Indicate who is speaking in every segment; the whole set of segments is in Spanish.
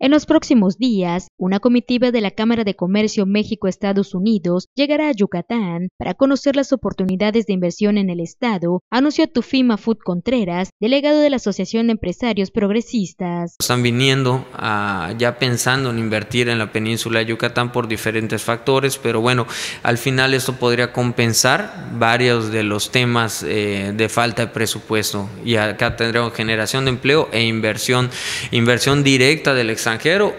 Speaker 1: En los próximos días, una comitiva de la Cámara de Comercio México-Estados Unidos llegará a Yucatán para conocer las oportunidades de inversión en el Estado, anunció Tufima Food Contreras, delegado de la Asociación de Empresarios Progresistas.
Speaker 2: Están viniendo ya pensando en invertir en la península de Yucatán por diferentes factores, pero bueno, al final esto podría compensar varios de los temas eh, de falta de presupuesto. Y acá tendremos generación de empleo e inversión, inversión directa del Estado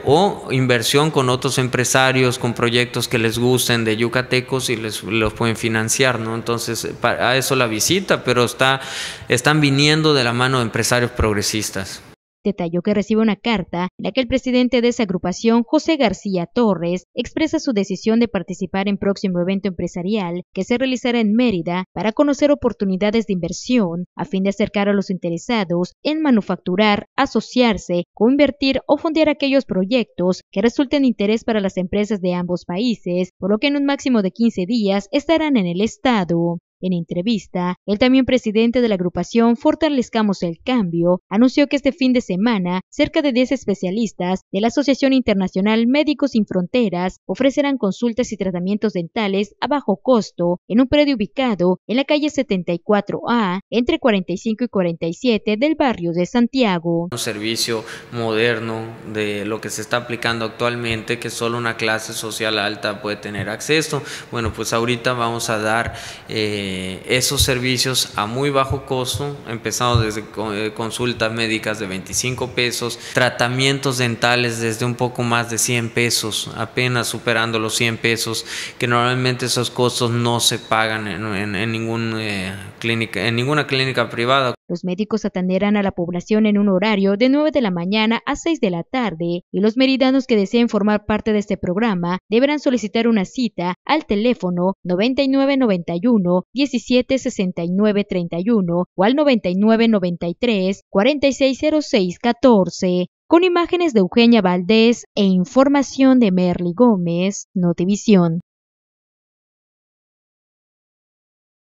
Speaker 2: o inversión con otros empresarios, con proyectos que les gusten de yucatecos y les los pueden financiar, ¿no? Entonces, para, a eso la visita, pero está, están viniendo de la mano de empresarios progresistas.
Speaker 1: Detalló que recibe una carta en la que el presidente de esa agrupación, José García Torres, expresa su decisión de participar en próximo evento empresarial que se realizará en Mérida para conocer oportunidades de inversión a fin de acercar a los interesados en manufacturar, asociarse, convertir o fundear aquellos proyectos que resulten de interés para las empresas de ambos países, por lo que en un máximo de 15 días estarán en el Estado. En entrevista, el también presidente de la agrupación Fortalezcamos el Cambio anunció que este fin de semana cerca de 10 especialistas de la Asociación Internacional Médicos Sin Fronteras ofrecerán consultas y tratamientos dentales a bajo costo en un predio ubicado en la calle 74A entre 45 y 47 del barrio de Santiago.
Speaker 2: Un servicio moderno de lo que se está aplicando actualmente que solo una clase social alta puede tener acceso. Bueno, pues ahorita vamos a dar... Eh, eh, esos servicios a muy bajo costo, empezando desde eh, consultas médicas de 25 pesos, tratamientos dentales desde un poco más de 100 pesos, apenas superando los 100 pesos, que normalmente esos costos no se pagan eh, clínica, en ninguna clínica privada.
Speaker 1: Los médicos atenderán a la población en un horario de 9 de la mañana a 6 de la tarde y los meridianos que deseen formar parte de este programa deberán solicitar una cita al teléfono 9991 176931 o al 9993 460614. Con imágenes de Eugenia Valdés e información de Merly Gómez, Notivisión.